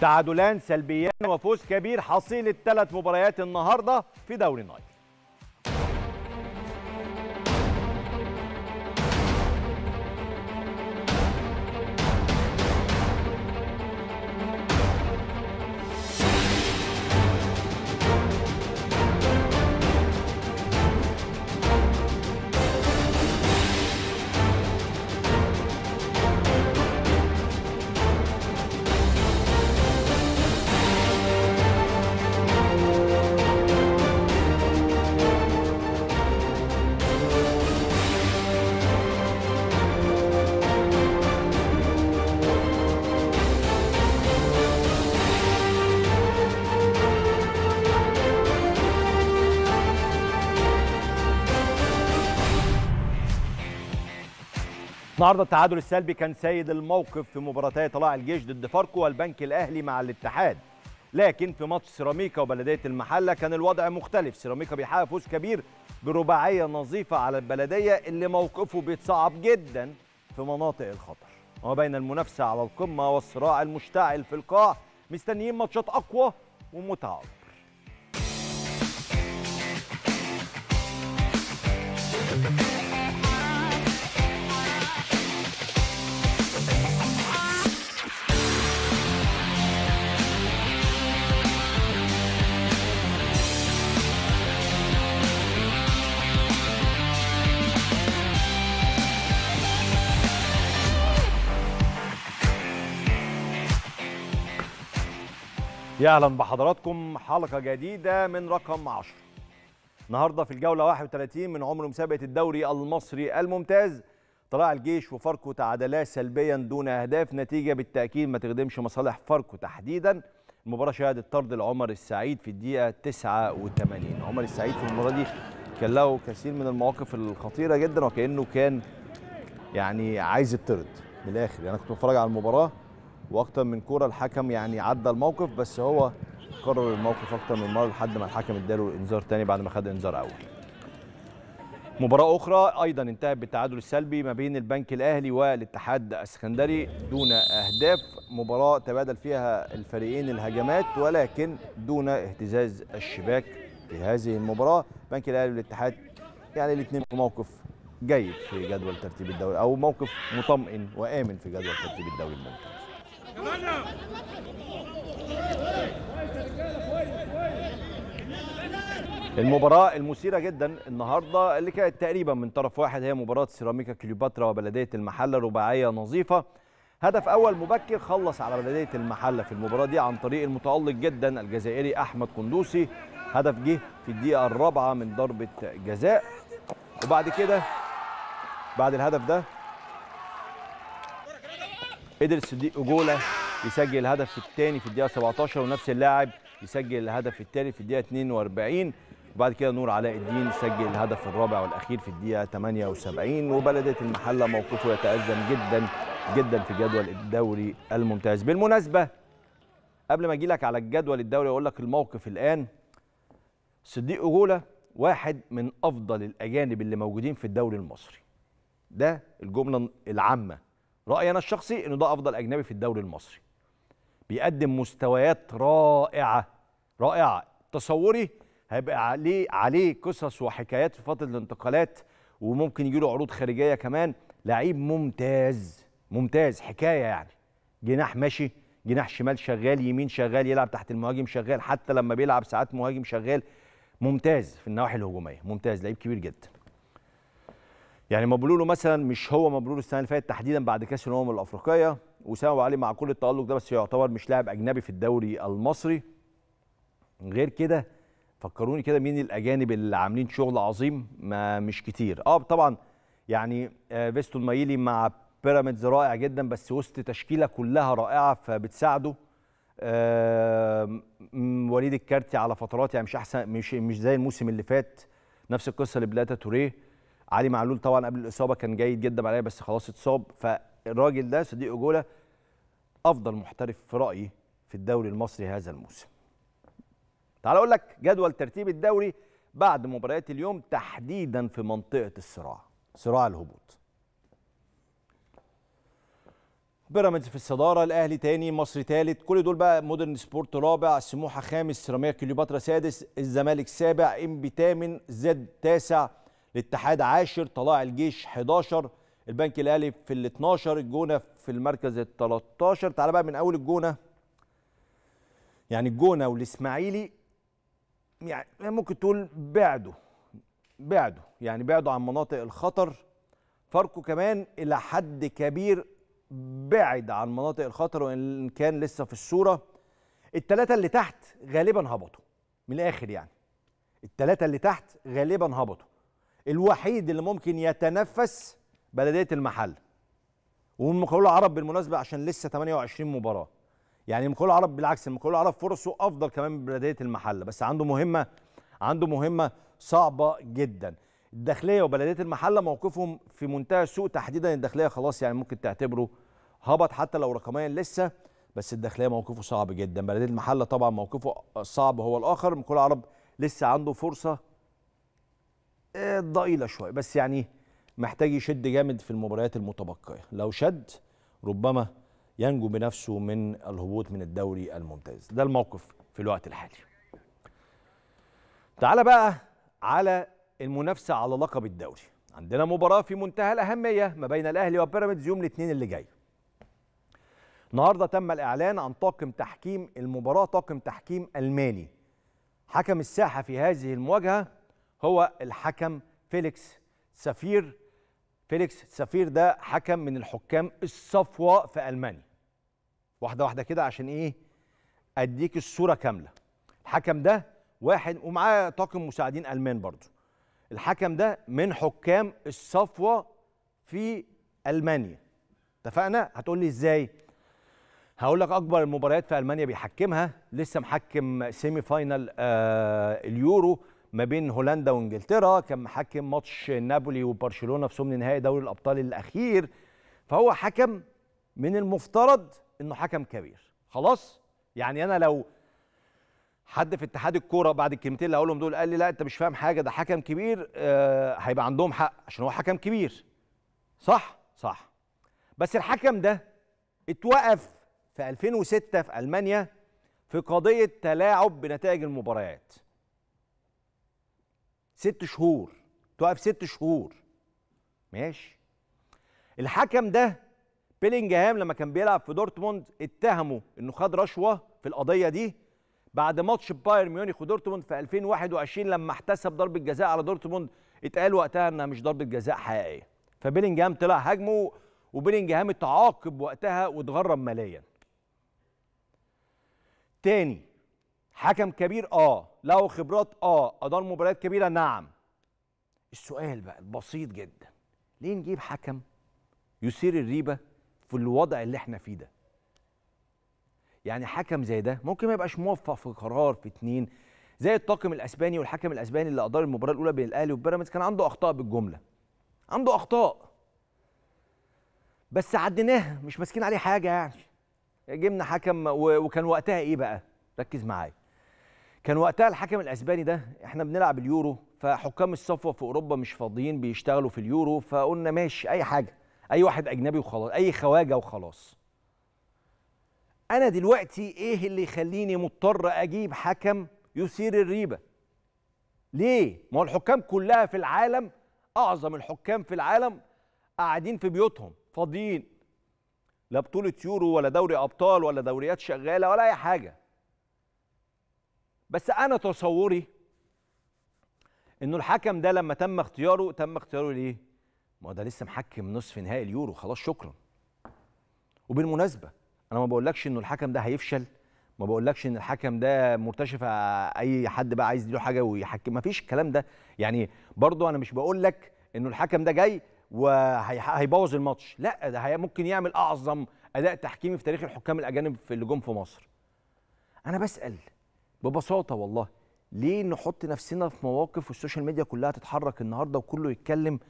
تعادلان سلبيان وفوز كبير حصيل الثلاث مباريات النهارده في دوري النايل النهارده التعادل السلبي كان سيد الموقف في مباراتي طلائع الجيش ضد فاركو والبنك الاهلي مع الاتحاد لكن في ماتش سيراميكا وبلديه المحله كان الوضع مختلف سيراميكا بيحقق فوز كبير برباعيه نظيفه على البلديه اللي موقفه بيتصعب جدا في مناطق الخطر وبين المنافسه على القمه والصراع المشتعل في القاع مستنيين ماتشات اقوى ومتعه اكبر اهلا بحضراتكم حلقه جديده من رقم 10 النهارده في الجوله 31 من عمر مسابقه الدوري المصري الممتاز طلع الجيش وفاركو تعادلا سلبيا دون اهداف نتيجه بالتاكيد ما تخدمش مصالح فاركو تحديدا المباراه شهدت طرد لعمر السعيد في الدقيقه 89 عمر السعيد في المباراه دي كان له كثير من المواقف الخطيره جدا وكانه كان يعني عايز يطرد من الاخر يعني انا كنت بتفرج على المباراه واكتر من كوره الحكم يعني عدى الموقف بس هو كرر الموقف اكتر من مره لحد ما الحكم اداله انذار تاني بعد ما خد انذار اول. مباراة أخرى أيضا انتهت بالتعادل السلبي ما بين البنك الأهلي والاتحاد السكندري دون أهداف مباراة تبادل فيها الفريقين الهجمات ولكن دون اهتزاز الشباك في هذه المباراة البنك الأهلي والاتحاد يعني الاثنين في موقف جيد في جدول ترتيب الدوري أو موقف مطمئن وآمن في جدول ترتيب الدوري الممتاز المباراة المثيرة جدا النهاردة اللي كانت تقريبا من طرف واحد هي مباراة سيراميكا كليوباترا وبلدية المحلة رباعية نظيفة هدف أول مبكر خلص على بلدية المحلة في المباراة دي عن طريق المتألق جدا الجزائري أحمد قندوسي هدف جه في الدقيقة الرابعة من ضربة جزاء وبعد كده بعد الهدف ده قدر صديق اجوله يسجل الهدف الثاني في الدقيقه 17 ونفس اللاعب يسجل الهدف الثالث في الدقيقه 42 وبعد كده نور علاء الدين سجل الهدف الرابع والاخير في الدقيقه 78 وبلديه المحله موقفه يتازم جدا جدا في جدول الدوري الممتاز بالمناسبه قبل ما اجي لك على الجدول الدوري اقول لك الموقف الان صديق اجوله واحد من افضل الاجانب اللي موجودين في الدوري المصري ده الجمله العامه رايي انا الشخصي انه ده افضل اجنبي في الدوري المصري بيقدم مستويات رائعه رائعه تصوري هيبقى عليه عليه قصص وحكايات في فتره الانتقالات وممكن يجي له عروض خارجيه كمان لعيب ممتاز ممتاز حكايه يعني جناح ماشي جناح شمال شغال يمين شغال يلعب تحت المهاجم شغال حتى لما بيلعب ساعات مهاجم شغال ممتاز في النواحي الهجوميه ممتاز لعيب كبير جدا يعني مبلوله مثلا مش هو مبلوله السنه اللي فاتت تحديدا بعد كاس الامم الافريقيه وسام ابو علي مع كل التالق ده بس يعتبر مش لاعب اجنبي في الدوري المصري غير كده فكروني كده مين الاجانب اللي عاملين شغل عظيم ما مش كتير اه طبعا يعني آه، فيستون مايلي مع بيراميدز رائع جدا بس وسط تشكيله كلها رائعه فبتساعده وليد الكارتي على فترات يعني مش احسن مش مش زي الموسم اللي فات نفس القصه لبلاتا توريه علي معلول طبعا قبل الاصابه كان جيد جدا عليا بس خلاص اتصاب فالراجل ده صديق جولا افضل محترف في رايي في الدوري المصري هذا الموسم تعال اقول لك جدول ترتيب الدوري بعد مباريات اليوم تحديدا في منطقه الصراع صراع الهبوط بيراميدز في الصداره الاهلي تاني مصر تالت كل دول بقى مودرن سبورت رابع سموحه خامس سيراميكا كليوباترا سادس الزمالك سابع انبي تامن زد تاسع الاتحاد 10 طلائع الجيش 11 البنك الاهلي في ال 12 الجونه في المركز ال 13 تعال بقى من اول الجونه يعني الجونه والاسماعيلي يعني ممكن تقول بعدوا بعدوا يعني بعدوا عن مناطق الخطر فاركو كمان الى حد كبير بعد عن مناطق الخطر وان كان لسه في الصوره التلاته اللي تحت غالبا هبطوا من الاخر يعني التلاته اللي تحت غالبا هبطوا الوحيد اللي ممكن يتنفس بلديه المحل والمقاول العرب بالمناسبه عشان لسه 28 مباراه يعني المقاول العرب بالعكس المقاول العرب فرصه افضل كمان من بلديه المحل بس عنده مهمه عنده مهمه صعبه جدا الداخليه وبلديه المحله موقفهم في منتهى السوء تحديدا الداخليه خلاص يعني ممكن تعتبره هبط حتى لو رقميا لسه بس الداخليه موقفه صعب جدا بلديه المحله طبعا موقفه صعب هو الاخر المقاول العرب لسه عنده فرصه آه، ضئيله شويه بس يعني محتاج يشد جامد في المباريات المتبقيه لو شد ربما ينجو بنفسه من الهبوط من الدوري الممتاز ده الموقف في الوقت الحالي تعال بقى على المنافسه على لقب الدوري عندنا مباراه في منتهى الاهميه ما بين الاهلي وبيراميدز يوم الاثنين اللي جاي النهارده تم الاعلان عن طاقم تحكيم المباراه طاقم تحكيم الماني حكم الساحه في هذه المواجهه هو الحكم فيليكس سفير فيليكس سفير ده حكم من الحكام الصفوة في ألمانيا واحدة واحدة كده عشان إيه أديك الصورة كاملة الحكم ده واحد ومعاه طاقم مساعدين ألمان برضو الحكم ده من حكام الصفوة في ألمانيا اتفقنا هتقول لي إزاي هقول لك اكبر المباريات في المانيا بيحكمها لسه محكم سيمي فاينل آه اليورو ما بين هولندا وانجلترا كان محكم ماتش نابولي وبرشلونه في ثمن نهائي دوري الابطال الاخير فهو حكم من المفترض انه حكم كبير خلاص يعني انا لو حد في اتحاد الكوره بعد الكلمتين اللي هقولهم دول قال لي لا انت مش فاهم حاجه ده حكم كبير آه هيبقى عندهم حق عشان هو حكم كبير صح صح بس الحكم ده اتوقف في 2006 في المانيا في قضيه تلاعب بنتائج المباريات ست شهور تقف ست شهور ماشي الحكم ده بيلينجهام لما كان بيلعب في دورتموند اتهمه انه خد رشوه في القضيه دي بعد ماتش بايرن ميونخ ودورتموند في 2021 لما احتسب ضربه جزاء على دورتموند اتقال وقتها انها مش ضربه جزاء حقيقيه فبيلينجهام طلع هاجمه وبيلينجهام اتعاقب وقتها واتغرم ماليا تاني حكم كبير اه له خبرات اه ادار مباريات كبيره نعم السؤال بقى البسيط جدا ليه نجيب حكم يثير الريبه في الوضع اللي احنا فيه ده يعني حكم زي ده ممكن ما يبقاش موفق في قرار في اتنين زي الطاقم الاسباني والحكم الاسباني اللي ادار المباراه الاولى بين الاهلي وبيراميدز كان عنده اخطاء بالجمله عنده اخطاء بس عديناها مش ماسكين عليه حاجه يعني جبنا حكم وكان وقتها ايه بقى ركز معايا كان وقتها الحكم الاسباني ده احنا بنلعب اليورو فحكام الصفوه في اوروبا مش فاضيين بيشتغلوا في اليورو فقلنا ماشي اي حاجه اي واحد اجنبي وخلاص اي خواجه وخلاص انا دلوقتي ايه اللي يخليني مضطر اجيب حكم يثير الريبه ليه ما هو الحكام كلها في العالم اعظم الحكام في العالم قاعدين في بيوتهم فاضيين لا بطوله يورو ولا دوري ابطال ولا دوريات شغاله ولا اي حاجه بس انا تصوري انه الحكم ده لما تم اختياره تم اختياره ليه ما هو ده لسه محكم نصف نهائي اليورو خلاص شكرا وبالمناسبه انا ما بقولكش انه الحكم ده هيفشل ما بقولكش ان الحكم ده مرتشف آه، اي حد بقى عايز له حاجه ويحكم ما فيش الكلام ده يعني برضو انا مش بقول لك انه الحكم ده جاي وهيبوظ الماتش لا ده ممكن يعمل اعظم اداء تحكيمي في تاريخ الحكام الاجانب في اللي جم في مصر انا بسال ببساطه والله ليه نحط نفسنا في مواقف والسوشيال ميديا كلها تتحرك النهارده وكله يتكلم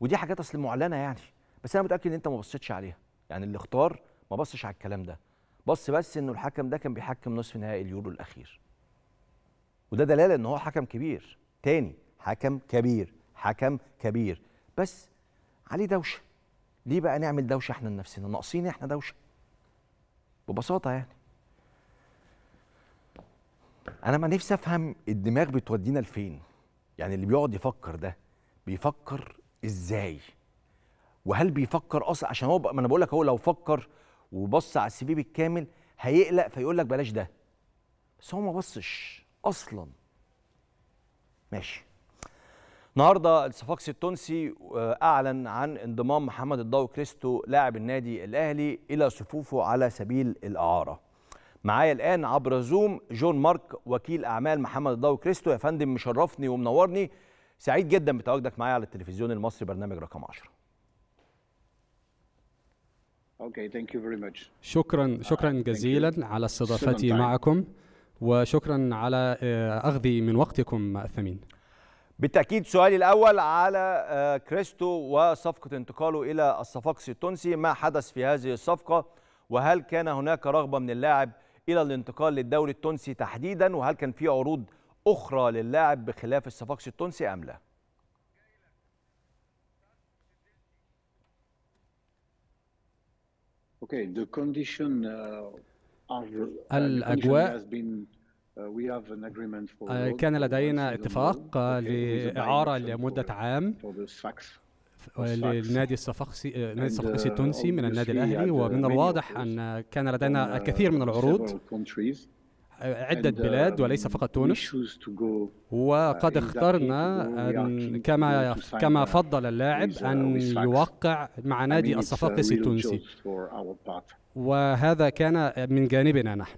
ودي حاجات اصل معلنه يعني بس انا متاكد ان انت ما بصيتش عليها يعني اللي اختار ما بصش على الكلام ده بص بس انه الحكم ده كان بيحكم نصف نهائي اليورو الاخير وده دلاله ان هو حكم كبير تاني حكم كبير حكم كبير بس عليه دوشه ليه بقى نعمل دوشه احنا لنفسنا ناقصين احنا دوشه ببساطه يعني انا ما نفسي افهم الدماغ بتودينا لفين يعني اللي بيقعد يفكر ده بيفكر ازاي وهل بيفكر اصلا عشان هو ما انا بقول لك هو لو فكر وبص على السي في بالكامل هيقلق فيقول لك بلاش ده بس هو ما بصش اصلا ماشي النهارده الصفاقسي التونسي آه، اعلن عن انضمام محمد الضو كريستو لاعب النادي الاهلي الى صفوفه على سبيل الاعاره معايا الان عبر زوم جون مارك وكيل اعمال محمد الضو كريستو يا فندم مشرفني ومنورني سعيد جدا بتواجدك معايا على التلفزيون المصري برنامج رقم 10 اوكي ثانك يو فيري ماتش شكرا uh, شكرا جزيلا على استضافتي معكم وشكرا على آه، اخذي من وقتكم الثمين بالتاكيد سؤالي الاول على آه، كريستو وصفقه انتقاله الى الصفاقسي التونسي ما حدث في هذه الصفقه وهل كان هناك رغبه من اللاعب الى الانتقال للدوري التونسي تحديدا وهل كان في عروض اخرى للاعب بخلاف الصفاقسي التونسي ام لا؟ اوكي uh, uh, الأجواء uh, آه، كان لدينا اتفاق آه، لإعارة لمدة عام للنادي الصفاقسي آه، نادي الصفاقسي uh, التونسي من النادي الاهلي ومن الواضح ان كان لدينا الكثير uh, من العروض عدة uh, بلاد وليس فقط تونس وقد اخترنا أن كما كما فضل اللاعب أن يوقع مع نادي الصفاقسي التونسي وهذا كان من جانبنا نحن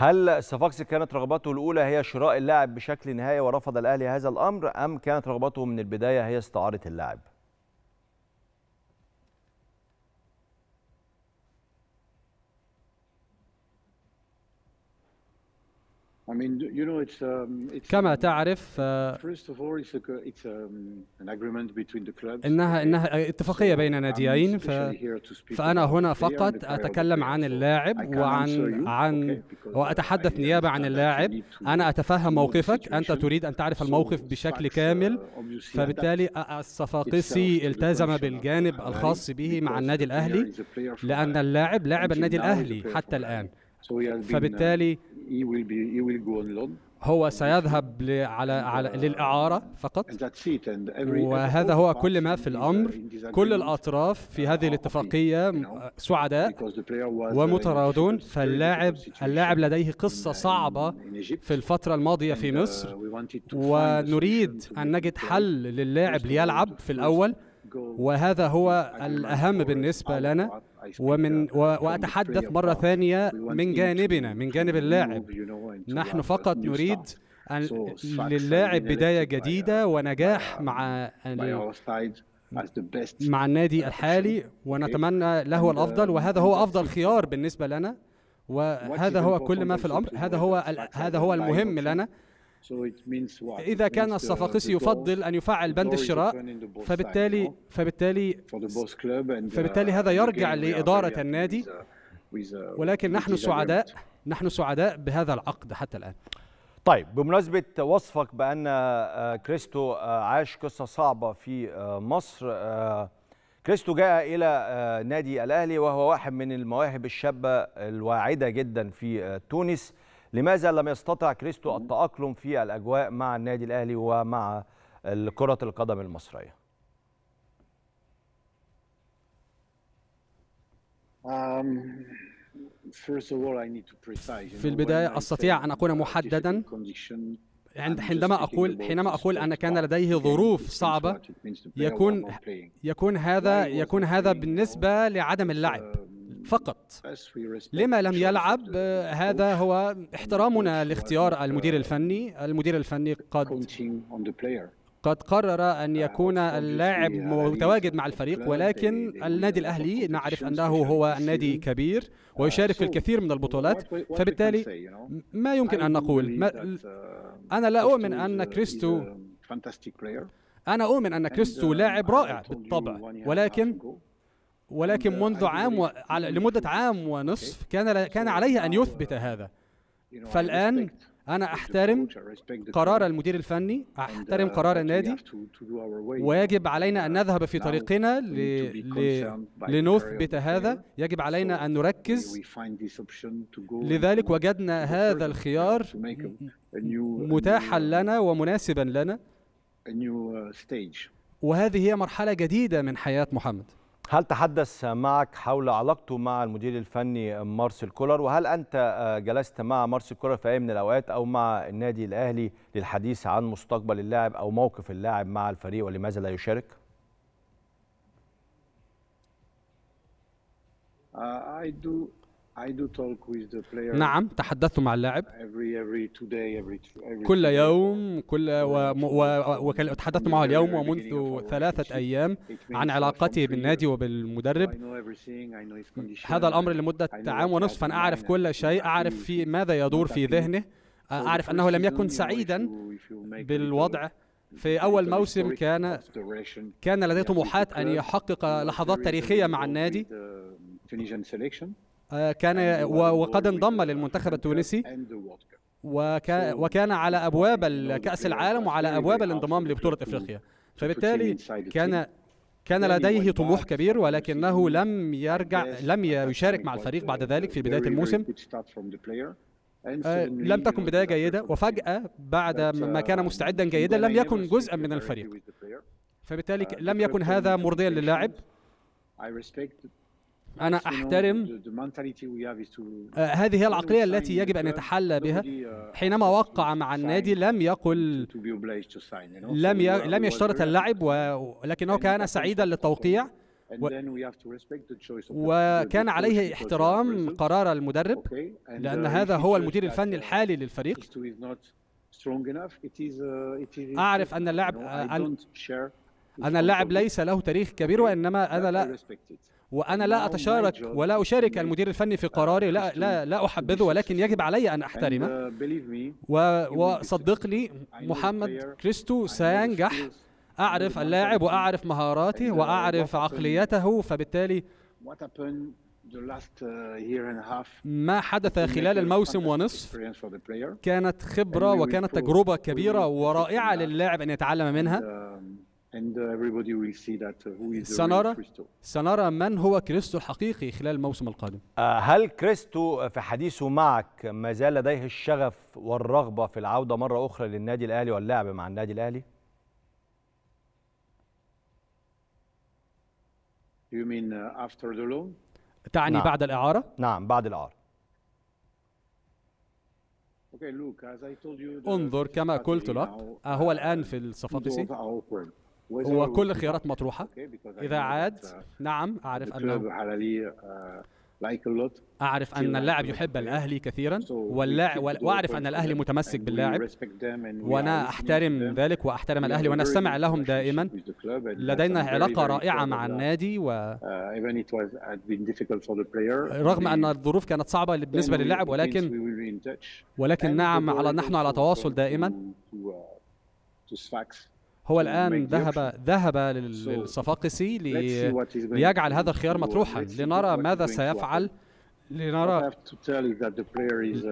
هل صفاقسي كانت رغبته الاولى هي شراء اللاعب بشكل نهائي ورفض الاهلي هذا الامر ام كانت رغبته من البدايه هي استعاره اللاعب؟ كما تعرف um, انها انها اتفاقيه بين ناديين فانا هنا فقط اتكلم عن اللاعب وعن عن واتحدث نيابه عن اللاعب انا اتفهم موقفك انت تريد ان تعرف الموقف بشكل uh, كامل فبالتالي الصفاقسي التزم بالجانب الخاص به مع النادي الاهلي لان اللاعب لاعب النادي الاهلي حتى الان فبالتالي uh, هو سيذهب على... على للإعارة فقط وهذا هو كل ما في uh, الأمر كل الأطراف في هذه الاتفاقية سعداء uh, ومتراضون فاللاعب اللاعب لديه قصة uh, صعبة في الفترة الماضية في مصر ونريد أن نجد حل للاعب ليلعب في الأول وهذا هو الأهم بالنسبة لنا ومن وأتحدث مرة ثانية من جانبنا من جانب اللاعب نحن فقط نريد للاعب بداية جديدة ونجاح مع مع النادي uh, الحالي ونتمنى له uh, الافضل وهذا هو افضل خيار بالنسبه لنا وهذا هو كل ما في الامر هذا هو هذا هو المهم لنا إذا كان uh, الصفاقسي يفضل أن يفعل بند الشراء فبالتالي فبالتالي فبالتالي uh, هذا يرجع لإدارة النادي uh, ولكن نحن سعداء نحن سعداء بهذا العقد حتى الآن طيب بمناسبة وصفك بأن آه، كريستو آه، عاش قصة صعبة في آه، مصر كريستو جاء إلى نادي الأهلي وهو واحد من المواهب الشابة الواعدة جدا في تونس لماذا لم يستطع كريستو التأقلم في الأجواء مع النادي الأهلي ومع كرة القدم المصرية um, في البداية أستطيع أن أكون محددا عند حينما أقول حينما أقول أن كان لديه ظروف صعبة يكون يكون هذا يكون هذا بالنسبة لعدم اللعب فقط لما لم يلعب هذا هو احترامنا لاختيار uh, المدير الفني المدير الفني قد قد قرر أن uh, يكون uh, اللاعب متواجد مع الفريق ولكن النادي الأهلي نعرف أنه هو نادي كبير ويشارك في الكثير من البطولات فبالتالي ما يمكن أن نقول ما أنا لا أؤمن أن كريستو أنا أؤمن أن كريستو لاعب رائع بالطبع ولكن ولكن منذ عام و... لمدة عام ونصف إيه؟ كان كان عليه أن يثبت هذا فالآن أنا أحترم قرار المدير الفني أحترم uh, قرار النادي ويجب علينا أن uh, نذهب في طريقنا ل... ل... لنثبت هذا يجب علينا أن نركز لذلك وجدنا هذا الخيار متاحا uh, لنا ومناسبا لنا وهذه هي مرحلة جديدة من حياة محمد هل تحدث معك حول علاقته مع المدير الفني مارسيل كولر وهل أنت آه، جلست مع مارسيل كولر في أي من الأوقات أو مع النادي الأهلي للحديث عن مستقبل اللاعب أو موقف اللاعب مع الفريق ولماذا لا يشارك؟ uh, I do نعم تحدثت مع اللاعب كل يوم كل وتحدثت معه اليوم ومنذ ثلاثة أيام عن علاقته بالنادي وبالمدرب هذا الأمر لمدة عام ونصف أنا أعرف كل شيء أعرف في ماذا يدور في ذهنه أعرف أنه لم يكن سعيدا بالوضع في أول موسم كان كان لديه طموحات أن يحقق لحظات تاريخية مع النادي آه، كان وقد انضم للمنتخب التونسي وكان على ابواب كاس العالم وعلى ابواب الانضمام لبطوله افريقيا فبالتالي كان كان لديه طموح كبير ولكنه لم يرجع لم يشارك مع الفريق بعد ذلك في بدايه الموسم آه، لم تكن بدايه جيده وفجاه بعد ما uh, كان مستعدا جيدا لم يكن جزءا من الفريق فبالتالي uh, لم يكن هذا مرضيا للاعب انا uh, احترم آه، هذه هي العقليه التي يجب ان يتحلى بها uh, حينما وقع مع النادي لم يقل لم لم يشترط اللعب ولكنه كان سعيدا للتوقيع و... وكان عليه احترام قرار المدرب لان uh, هذا هو المدير الفني الحالي للفريق اعرف ان اللاعب ان اللاعب ليس له تاريخ كبير وانما انا لا وانا لا اتشارك ولا اشارك المدير الفني في قراري لا لا لا احبذه ولكن يجب علي ان احترمه uh, وصدقني محمد كريستو سينجح اعرف اللاعب واعرف مهاراته uh, واعرف عقليته فبالتالي uh, ما حدث خلال الموسم ونصف كانت خبرة وكانت تجربة كبيرة ورائعة للاعب أن يتعلم منها And uh, everybody will see that uh, who is سنرى سنرى من هو كريستو الحقيقي خلال الموسم القادم آه، هل كريستو في حديثه معك ما زال لديه الشغف والرغبة في العودة مرة أخرى للنادي الأهلي واللعب مع النادي الأهلي؟ You mean uh, after the loan? تعني نعم. بعد الإعارة؟ نعم بعد الإعارة انظر كما قلت لك آه، هو الآن في الصفاقسي هو كل الخيارات مطروحة إذا عاد نعم أعرف أنه آه، أعرف أن اللاعب يحب الأهلي كثيرا واللاعب وأعرف أن الأهلي متمسك باللاعب وأنا أحترم ذلك وأحترم الأهلي وأنا أستمع لهم دائما لدينا علاقة رائعة مع النادي و uh, رغم أن الظروف كانت صعبة بالنسبة للاعب ولكن ولكن نعم على نحن على تواصل دائما uh, هو الآن ذهب ذهب للصفاقسي ليجعل هذا الخيار مطروحا لنرى ماذا سيفعل لنرى uh,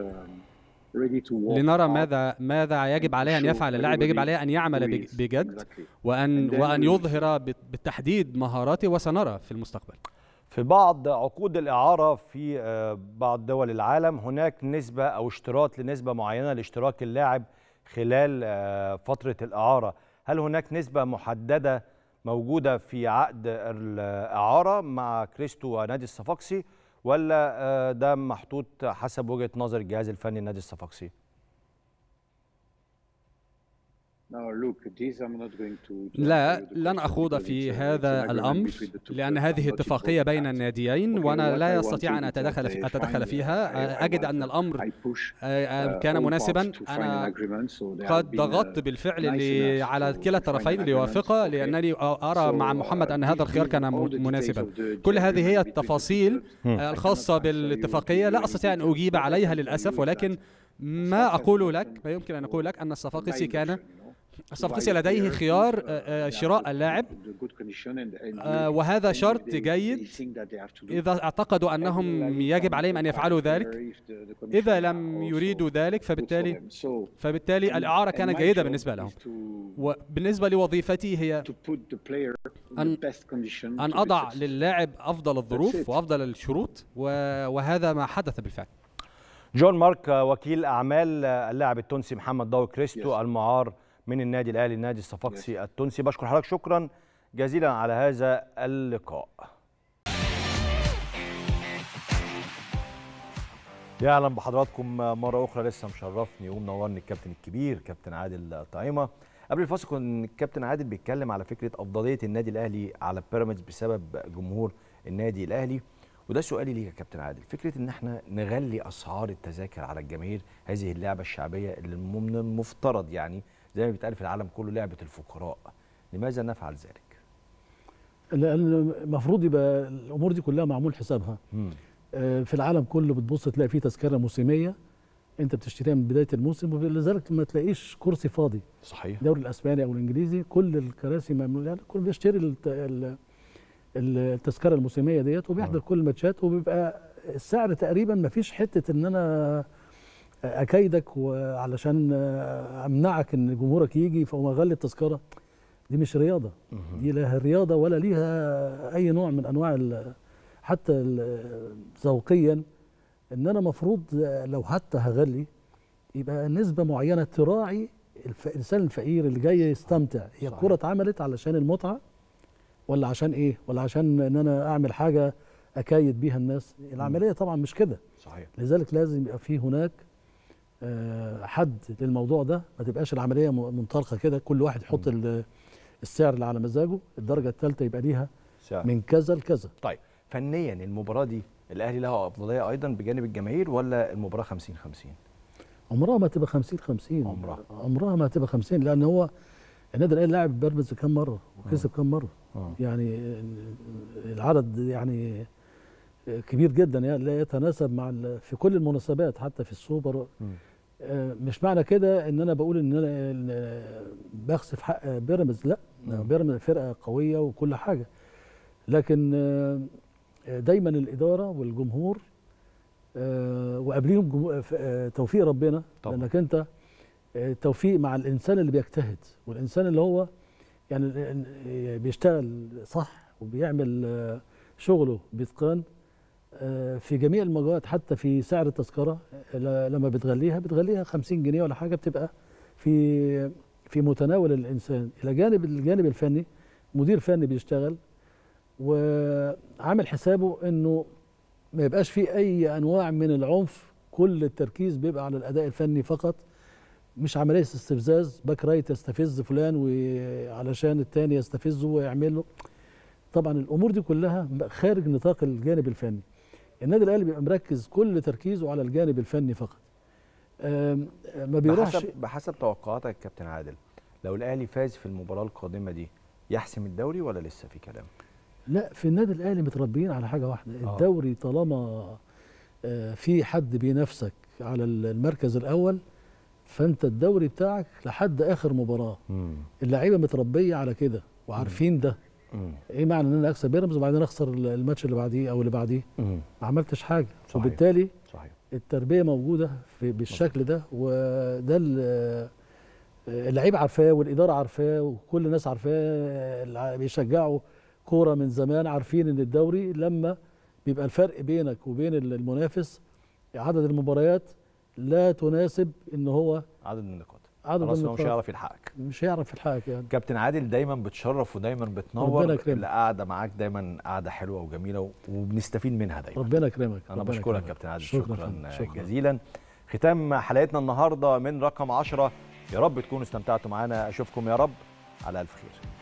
لنرى ماذا ماذا يجب عليه ان يفعل اللاعب يجب عليه ان يعمل بجد وان وان يظهر بالتحديد مهاراته وسنرى في المستقبل في بعض عقود الإعارة في آه، بعض دول العالم هناك نسبة أو اشتراط لنسبة معينة لاشتراك اللاعب خلال آه، فترة الإعارة هل هناك نسبة محددة موجودة في عقد الإعارة مع كريستو ونادي الصفاقسي ولا آه، ده محطوط حسب وجهة نظر الجهاز الفني لنادي الصفاقسي؟ لا لن أخوض في هذا الأمر لأن هذه اتفاقية بين الناديين وأنا لا أستطيع أن أتدخل في أتدخل فيها أجد أن الأمر كان مناسبا أنا قد ضغطت بالفعل على كلا الطرفين ليوافقا لأنني أرى مع محمد أن هذا الخيار كان مناسبا كل هذه هي التفاصيل الخاصة بالاتفاقية لا أستطيع أن أجيب عليها للأسف ولكن ما أقول لك ما يمكن أن أقول لك أن الصفاقسي كان الصفقسي لديه خيار آه، آه، شراء اللاعب آه، وهذا شرط جيد إذا اعتقدوا أنهم يجب عليهم أن يفعلوا ذلك إذا لم يريدوا ذلك فبالتالي فبالتالي الإعارة كانت جيدة بالنسبة لهم وبالنسبة لوظيفتي هي أن, أن أضع للاعب أفضل الظروف وأفضل الشروط وهذا ما حدث بالفعل جون مارك وكيل أعمال اللاعب التونسي محمد ضوي كريستو المعار من النادي الاهلي النادي الصفاقسي التونسي بشكر حضرتك شكرا جزيلا على هذا اللقاء يا اهلا بحضراتكم مره اخرى لسه مشرفني ومنورني الكابتن الكبير كابتن عادل طعيمه قبل الفاصل كان الكابتن عادل بيتكلم على فكره افضليه النادي الاهلي على بيراميدز بسبب جمهور النادي الاهلي وده سؤالي ليك يا كابتن عادل فكره ان احنا نغلي اسعار التذاكر على الجماهير هذه اللعبه الشعبيه اللي من المفترض يعني زي ما بيتقال في العالم كله لعبه الفقراء لماذا نفعل ذلك لان المفروض يبقى الامور دي كلها معمول حسابها مم. آه، في العالم كله بتبص تلاقي فيه تذكره موسميه انت بتشتريها من بدايه الموسم ولذلك ما تلاقيش كرسي فاضي صحيح الدوري الاسباني او الانجليزي كل الكراسي مملوءه يعني كل بيشتري التذكره الموسميه ديت وبيحضر كل الماتشات وبيبقى السعر تقريبا ما فيش حته ان انا اكيدك وعلشان امنعك ان جمهورك يجي فهو غلي التذكره دي مش رياضه دي لا رياضه ولا ليها اي نوع من انواع حتى ذوقيا ان انا مفروض لو حتى هغلي يبقى نسبه معينه تراعي الانسان الفقير اللي جاي يستمتع هي الكوره اتعملت علشان المتعه ولا عشان ايه ولا عشان ان انا اعمل حاجه اكايد بيها الناس العمليه طبعا مش كده صحيح لذلك لازم يبقى في هناك آه، حد للموضوع ده ما تبقاش العمليه منطلقه كده كل واحد يحط السعر اللي على مزاجه الدرجه الثالثه يبقى ليها سعر. من كذا لكذا طيب فنيا المباراه دي الاهلي لها افضليه ايضا بجانب الجماهير ولا المباراه 50 50 عمرها ما تبقى 50 50 عمرها عمرها ما تبقى 50 لان هو النادي الاهلي لاعب بيراميدز كم مره وكسب آه. كم مره أوه. يعني العدد يعني كبير جدا يعني لا يتناسب مع في كل المناسبات حتى في السوبر م. آه، مش معنى كده ان انا بقول ان انا بخسف حق بيراميدز لا بيراميدز فرقه قويه وكل حاجه لكن آه، دايما الاداره والجمهور آه، وقبليهم توفيق ربنا طبعا. لانك انت توفيق مع الانسان اللي بيجتهد والانسان اللي هو يعني بيشتغل صح وبيعمل شغله باتقان آه، في جميع المجالات حتى في سعر التذكره آه، لما بتغليها بتغليها 50 جنيه ولا حاجه بتبقى في في متناول الانسان الى جانب الجانب الفني مدير فني بيشتغل وعامل حسابه انه ما يبقاش فيه اي انواع من العنف كل التركيز بيبقى على الاداء الفني فقط مش عمليه استفزاز باك رايت يستفز فلان وعلشان التاني يستفزه ويعمل له طبعا الامور دي كلها خارج نطاق الجانب الفني النادي الاهلي بيبقى مركز كل تركيزه على الجانب الفني فقط ما بيروحش بحسب, بحسب توقعاتك يا كابتن عادل لو الاهلي فاز في المباراه القادمه دي يحسم الدوري ولا لسه في كلام لا في النادي الاهلي متربيين على حاجه واحده آه. الدوري طالما آه، في حد بينافسك على المركز الاول فانت الدوري بتاعك لحد اخر مباراه اللعيبه متربيه على كده وعارفين ده ايه معنى ان انا اكسب بيراميدز وبعدين اخسر الماتش اللي بعديه او اللي بعديه ما عملتش حاجه صحيح. وبالتالي صحيح. التربيه موجوده في بالشكل ده وده اللعيب عارفاه والاداره عارفاه وكل الناس عارفاه اللي بيشجعوا كوره من زمان عارفين ان الدوري لما بيبقى الفرق بينك وبين المنافس عدد المباريات لا تناسب ان هو عدد النقاط خلاص هو مش هيعرف يلحقك مش هيعرف يلحقك يعني كابتن عادل دايما بتشرف ودايما بتنور ربنا يكرمك قاعده معاك دايما قاعده حلوه وجميله وبنستفيد منها دايما ربنا يكرمك انا بشكرك كابتن عادل شكرا, شكرا, شكرا جزيلا ختام حلقتنا النهارده من رقم 10 يا رب تكونوا استمتعتوا معانا اشوفكم يا رب على الف خير